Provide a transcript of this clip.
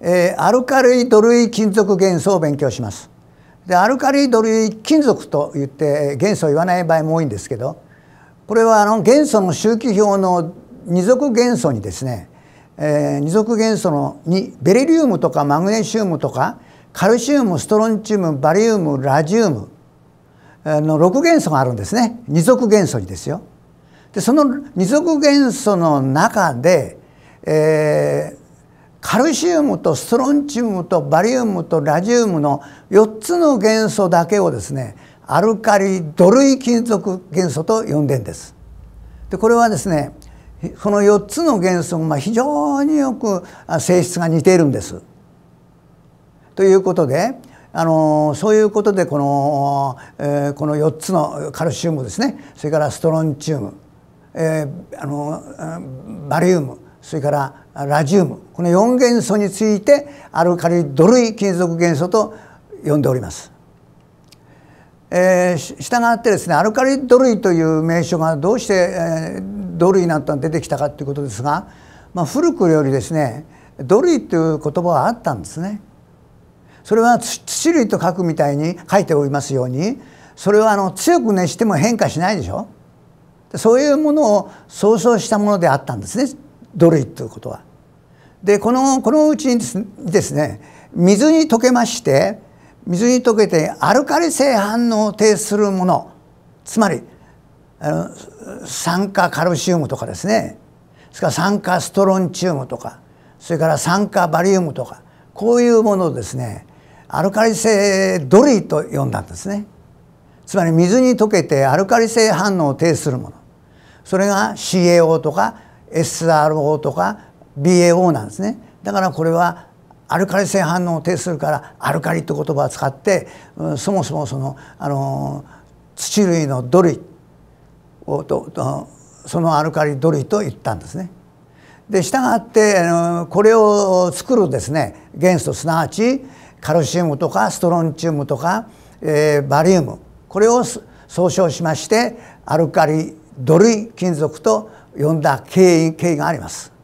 えアルカリ土類金属元素を勉強します。でアルカリ土ド類金属と言って元素を言わない場合も多いんですけどこれはあの元素の周期表の二属元素にですね、えー、二属元素のにベリリウムとかマグネシウムとかカルシウムストロンチウムバリウムラジウムの6元素があるんですね二属元素にですよ。でその二族元素の中で、えカルシウムとストロンチウムとバリウムとラジウムの4つの元素だけをですねアルカリ土類金属元素と呼んでんです。でこれはですねこの4つの元素が非常によく性質が似ているんです。ということであのそういうことでこの,、えー、この4つのカルシウムですねそれからストロンチウム、えー、あのバリウムそれからラジウムこの4元素についてアルカリ土類金属元素と呼んでおります。えしたがってですねアルカリド類という名称がどうして、えー、ド類になった出てきたかということですが、まあ、古くよりですね土類という言葉はあったんですね。それは土類と書くみたいに書いておりますようにそれはあの強く熱しても変化しないでしょそういうものを創造したものであったんですねドルということは。でこのこのうちにですね水に溶けまして水に溶けてアルカリ性反応を呈するものつまりあの酸化カルシウムとかですねそれから酸化ストロンチウムとかそれから酸化バリウムとかこういうものをですねアルカリ性ドリと呼んだんですねつまり水に溶けてアルカリ性反応を呈するものそれが CAO とか SRO とか BAO なんですねだからこれはアルカリ性反応を呈するからアルカリって言葉を使って、うん、そもそもそのあの土類の土類をとそのアルカリ土類と言ったんですね。で従ってあのこれを作るですね元素すなわちカルシウムとかストロンチウムとか、えー、バリウムこれを総称しましてアルカリ土塁金属と呼んだ経緯経緯があります